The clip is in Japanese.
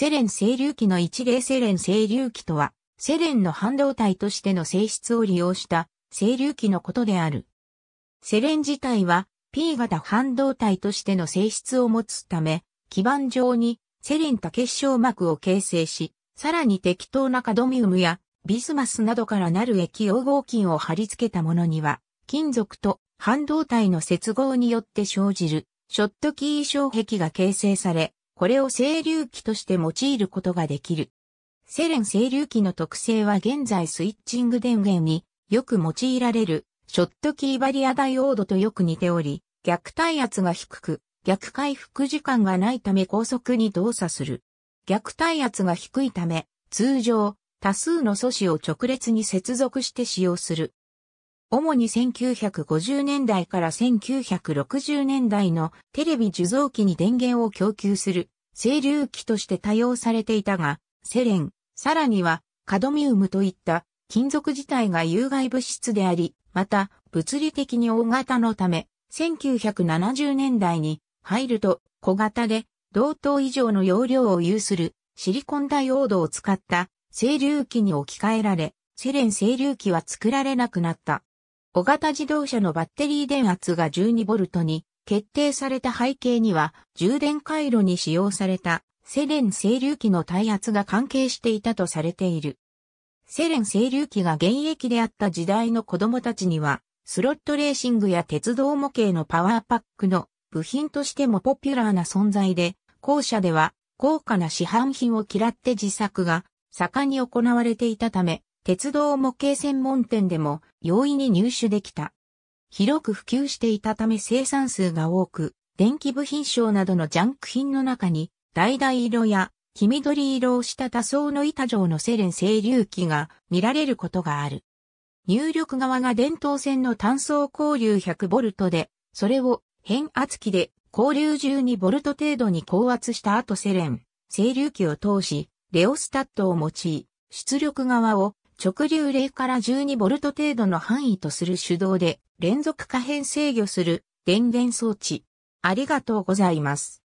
セレン整流器の一例セレン整流器とは、セレンの半導体としての性質を利用した整流器のことである。セレン自体は P 型半導体としての性質を持つため、基板上にセレンと結晶膜を形成し、さらに適当なカドミウムやビスマスなどからなる液黄合金を貼り付けたものには、金属と半導体の接合によって生じるショットキー障壁が形成され、これを整流器として用いることができる。セレン整流器の特性は現在スイッチング電源によく用いられるショットキーバリアダイオードとよく似ており、逆体圧が低く、逆回復時間がないため高速に動作する。逆体圧が低いため、通常、多数の素子を直列に接続して使用する。主に1950年代から1960年代のテレビ受像機に電源を供給する清流機として多用されていたが、セレン、さらにはカドミウムといった金属自体が有害物質であり、また物理的に大型のため、1970年代に入ると小型で同等以上の容量を有するシリコンダイオードを使った清流機に置き換えられ、セレン清流機は作られなくなった。小型自動車のバッテリー電圧が 12V に決定された背景には、充電回路に使用されたセレン整流器の耐圧が関係していたとされている。セレン整流器が現役であった時代の子供たちには、スロットレーシングや鉄道模型のパワーパックの部品としてもポピュラーな存在で、校舎では高価な市販品を嫌って自作が盛んに行われていたため、鉄道模型専門店でも容易に入手できた。広く普及していたため生産数が多く、電気部品商などのジャンク品の中に、橙色や黄緑色をした多層の板状のセレン整流器が見られることがある。入力側が電灯線の単層交流 100V で、それを変圧器で交流 12V 程度に高圧した後セレン、整流器を通し、レオスタットを用い、出力側を直流0から12ボルト程度の範囲とする手動で連続可変制御する電源装置。ありがとうございます。